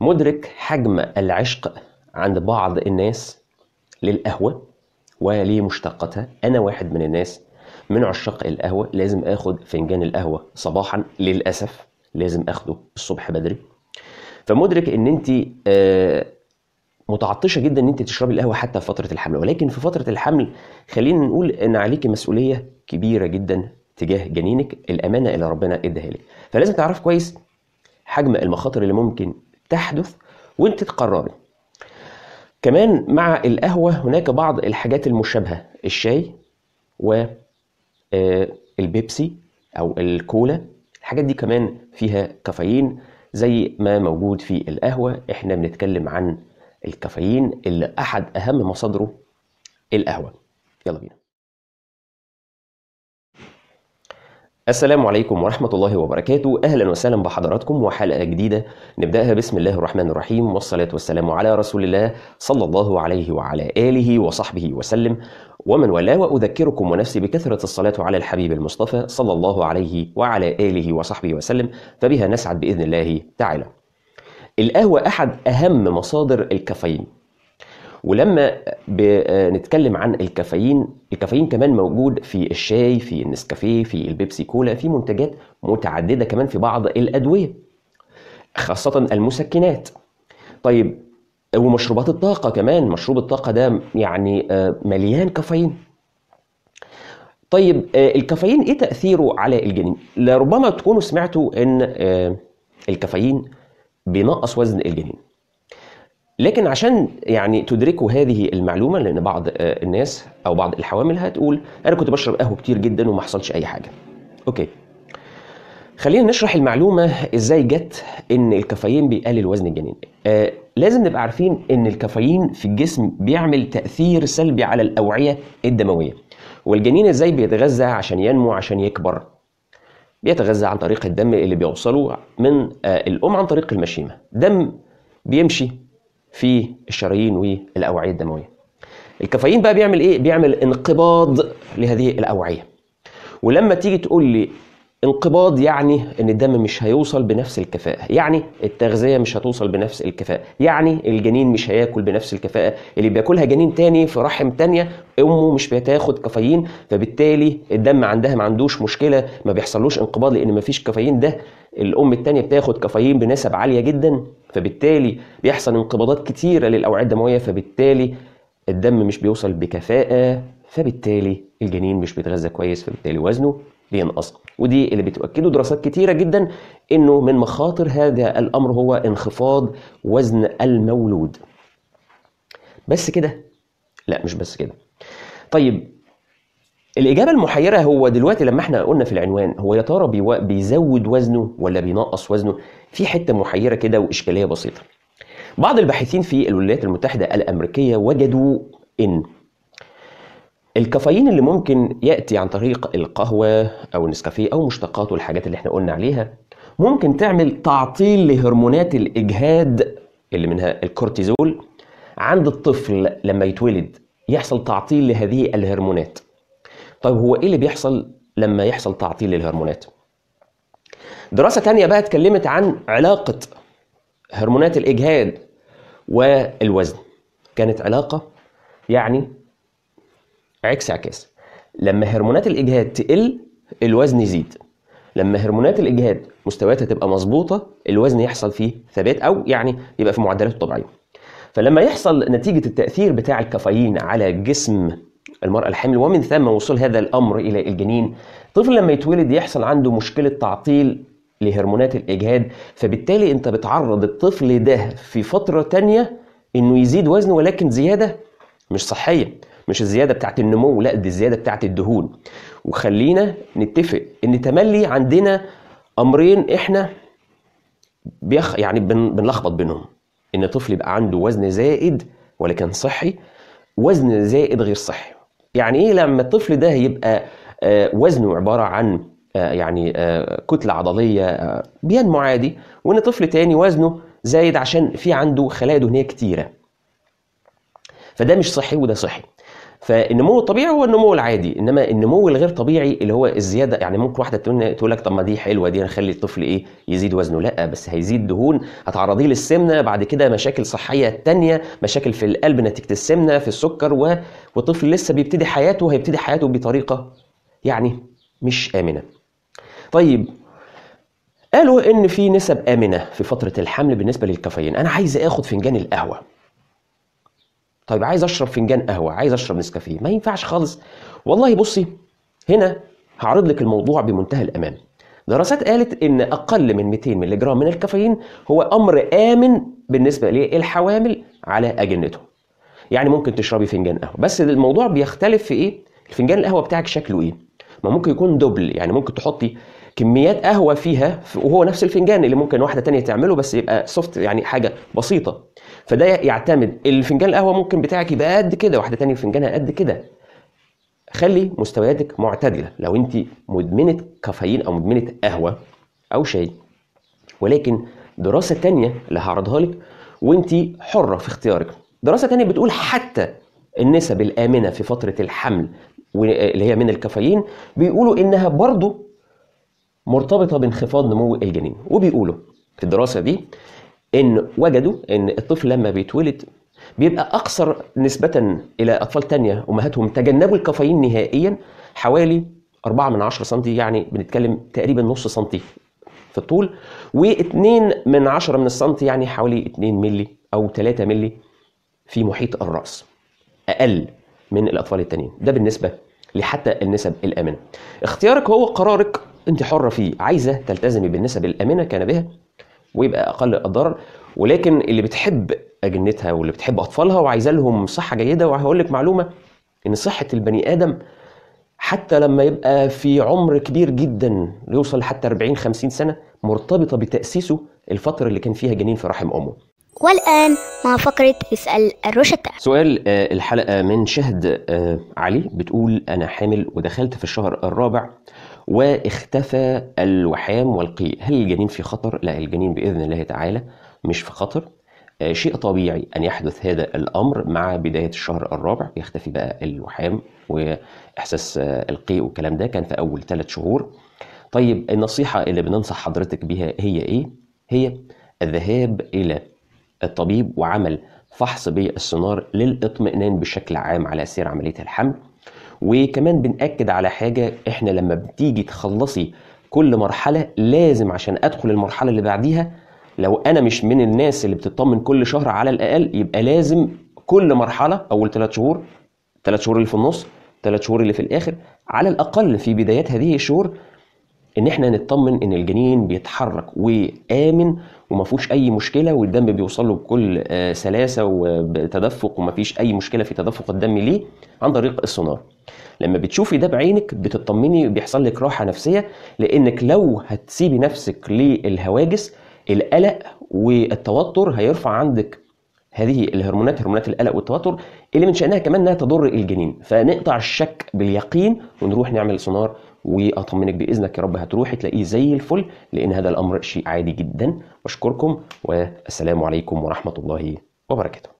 مدرك حجم العشق عند بعض الناس للقهوة ولمشتقاتها أنا واحد من الناس من عشاق القهوة لازم آخد فنجان القهوة صباحا للأسف لازم آخده الصبح بدري فمدرك إن أنت آه، متعطشة جدا إن أنت تشربي القهوة حتى في فترة الحمل ولكن في فترة الحمل خلينا نقول إن عليك مسؤولية كبيرة جدا تجاه جنينك الأمانة اللي ربنا إدهالك فلازم تعرف كويس حجم المخاطر اللي ممكن تحدث وانت تقرري كمان مع القهوة هناك بعض الحاجات المشابهة الشاي والبيبسي آه، أو الكولا الحاجات دي كمان فيها كافيين زي ما موجود في القهوة احنا بنتكلم عن الكافيين اللي أحد أهم مصادره القهوة يلا بينا السلام عليكم ورحمة الله وبركاته أهلا وسهلا بحضراتكم وحلقة جديدة نبدأها بسم الله الرحمن الرحيم والصلاة والسلام على رسول الله صلى الله عليه وعلى آله وصحبه وسلم ومن ولا وأذكركم ونفسي بكثرة الصلاة على الحبيب المصطفى صلى الله عليه وعلى آله وصحبه وسلم فبها نسعد بإذن الله تعالى القهوة أحد أهم مصادر الكافيين ولما بنتكلم آه، عن الكافيين الكافيين كمان موجود في الشاي في النسكافيه في البيبسي كولا في منتجات متعددة كمان في بعض الأدوية خاصة المسكنات طيب ومشروبات الطاقة كمان مشروب الطاقة ده يعني آه، مليان كافيين طيب آه، الكافيين ايه تأثيره على الجنين؟ لربما تكونوا سمعتوا ان الكافيين بينقص وزن الجنين لكن عشان يعني تدركوا هذه المعلومه لان بعض آه، الناس او بعض الحوامل هتقول انا كنت بشرب قهوه كتير جدا وما حصلش اي حاجه. اوكي. خلينا نشرح المعلومه ازاي جت ان الكافيين بيقلل وزن الجنين. آه لازم نبقى عارفين ان الكافيين في الجسم بيعمل تاثير سلبي على الاوعيه الدمويه. والجنين ازاي بيتغذى عشان ينمو عشان يكبر؟ بيتغذى عن طريق الدم اللي بيوصله من آه الام عن طريق المشيمه. دم بيمشي في الشرايين والاوعيه الدمويه الكافيين بقى بيعمل ايه بيعمل انقباض لهذه الاوعيه ولما تيجي تقول لي انقباض يعني ان الدم مش هيوصل بنفس الكفاءه يعني التغذيه مش هتوصل بنفس الكفاءه يعني الجنين مش هياكل بنفس الكفاءه اللي بياكلها جنين تاني في رحم تانية امه مش بتاخد كافيين فبالتالي الدم عندها ما عندوش مشكله ما بيحصلوش انقباض لان ما فيش كافيين ده الام الثانيه بتاخد كافيين بنسب عاليه جدا فبالتالي بيحصل انقباضات كتيره للاوعيه الدمويه فبالتالي الدم مش بيوصل بكفاءه فبالتالي الجنين مش بيتغذى كويس فبالتالي وزنه بينقص ودي اللي بتؤكده دراسات كتيره جدا انه من مخاطر هذا الامر هو انخفاض وزن المولود بس كده لا مش بس كده طيب الاجابه المحيره هو دلوقتي لما احنا قلنا في العنوان هو يا ترى بيزود وزنه ولا بينقص وزنه في حته محيره كده واشكاليه بسيطه بعض الباحثين في الولايات المتحده الامريكيه وجدوا ان الكافيين اللي ممكن ياتي عن طريق القهوه او النسكافيه او مشتقاته الحاجات اللي احنا قلنا عليها ممكن تعمل تعطيل لهرمونات الاجهاد اللي منها الكورتيزول عند الطفل لما يتولد يحصل تعطيل لهذه الهرمونات طيب هو ايه اللي بيحصل لما يحصل تعطيل للهرمونات دراسه تانية بقى اتكلمت عن علاقه هرمونات الاجهاد والوزن كانت علاقه يعني عكس عكاس لما هرمونات الاجهاد تقل الوزن يزيد لما هرمونات الاجهاد مستوياتها تبقى مظبوطه الوزن يحصل فيه ثبات او يعني يبقى في معدلاته الطبيعيه فلما يحصل نتيجه التاثير بتاع الكافيين على جسم المرأة الحامل ومن ثم وصول هذا الأمر إلى الجنين طفل لما يتولد يحصل عنده مشكلة تعطيل لهرمونات الإجهاد فبالتالي أنت بتعرض الطفل ده في فترة تانية أنه يزيد وزنه ولكن زيادة مش صحية مش الزيادة بتاعت النمو لا دي الزيادة بتاعت الدهون وخلينا نتفق ان تملي عندنا امرين احنا بيخ يعني بنلخبط بينهم ان طفل يبقى عنده وزن زائد ولكن صحي وزن زائد غير صحي يعني ايه لما الطفل ده يبقى آه، وزنه عباره عن آه، يعني آه، كتله عضليه بينمو عادي وان طفل تاني وزنه زايد عشان في عنده خلايا دهنيه كتيره فده مش صحي وده صحي فالنمو الطبيعي هو النمو العادي انما النمو الغير طبيعي اللي هو الزياده يعني ممكن واحده تقول لك طب ما دي حلوه دي هنخلي الطفل ايه يزيد وزنه لا بس هيزيد دهون هتعرضيه للسمنه بعد كده مشاكل صحيه تانية مشاكل في القلب نتيجه السمنه في السكر و... وطفل لسه بيبتدي حياته هيبتدي حياته بطريقه يعني مش امنه طيب قالوا ان في نسب امنه في فتره الحمل بالنسبه للكافيين انا عايز اخد فنجان القهوه طيب عايز اشرب فنجان قهوه عايز اشرب نسكافيه ما ينفعش خالص والله بصي هنا هعرض لك الموضوع بمنتهى الامان دراسات قالت ان اقل من 200 ملغ جرام من الكافيين هو امر امن بالنسبه للحوامل على اجنتهم يعني ممكن تشربي فنجان قهوه بس الموضوع بيختلف في ايه الفنجان القهوه بتاعك شكله ايه ما ممكن يكون دبل يعني ممكن تحطي كميات قهوه فيها وهو نفس الفنجان اللي ممكن واحده تانية تعمله بس يبقى سوفت يعني حاجه بسيطه فده يعتمد الفنجان القهوه ممكن بتاعك يبقى قد كده واحده تانية فنجانها قد كده خلي مستوياتك معتدله لو انت مدمنه كافيين او مدمنه قهوه او شاي ولكن دراسه تانية اللي هعرضها لك وانت حره في اختيارك دراسه تانية بتقول حتى النسب الامنه في فتره الحمل اللي هي من الكافيين بيقولوا انها برضو مرتبطه بانخفاض نمو الجنين وبيقولوا في الدراسه دي إن وجدوا إن الطفل لما بيتولد بيبقى أقصر نسبة إلى أطفال تانية أمهاتهم تجنبوا الكافيين نهائيا حوالي 4 من 10 سم يعني بنتكلم تقريبا نص سم في الطول و2 من 10 من السم يعني حوالي 2 مللي أو 3 مللي في محيط الرأس أقل من الأطفال التانيين ده بالنسبة لحتى النسب الآمنة اختيارك هو قرارك أنت حرة فيه عايزة تلتزمي بالنسب الآمنة كان بها ويبقى اقل الضرر ولكن اللي بتحب اجنتها واللي بتحب اطفالها وعايزه لهم صحه جيده وهقول لك معلومه ان صحه البني ادم حتى لما يبقى في عمر كبير جدا يوصل حتى 40 50 سنه مرتبطه بتاسيسه الفتره اللي كان فيها جنين في رحم امه والآن مع فقرة اسأل الروشتة سؤال آه، الحلقة من شهد آه، علي بتقول أنا حامل ودخلت في الشهر الرابع واختفى الوحام والقيء هل الجنين في خطر؟ لا الجنين بإذن الله تعالى مش في خطر آه، شيء طبيعي أن يحدث هذا الأمر مع بداية الشهر الرابع يختفي بقى الوحام وإحساس آه، القيء والكلام ده كان في أول ثلاث شهور طيب النصيحة اللي بننصح حضرتك بها هي إيه؟ هي الذهاب إلى الطبيب وعمل فحص بالسونار للاطمئنان بشكل عام على سير عملية الحمل وكمان بنأكد على حاجة احنا لما بتيجي تخلصي كل مرحلة لازم عشان أدخل المرحلة اللي بعديها لو أنا مش من الناس اللي بتطمن كل شهر على الأقل يبقى لازم كل مرحلة أول ثلاث شهور ثلاث شهور اللي في النص ثلاث شهور اللي في الآخر على الأقل في بدايات هذه الشهور ان احنا نطمن ان الجنين بيتحرك وامن وما فيهوش اي مشكله والدم بيوصل له بكل آه، سلاسه وتدفق وما فيش اي مشكله في تدفق الدم ليه عن طريق السونار لما بتشوفي ده بعينك بتطمني بيحصل لك راحه نفسيه لانك لو هتسيبي نفسك للهواجس القلق والتوتر هيرفع عندك هذه الهرمونات هرمونات القلق والتوتر اللي من شأنها كمان انها تضر الجنين فنقطع الشك باليقين ونروح نعمل سونار واطمنك باذنك يا رب هتروحي تلاقيه زي الفل لان هذا الامر شيء عادي جدا واشكركم والسلام عليكم ورحمه الله وبركاته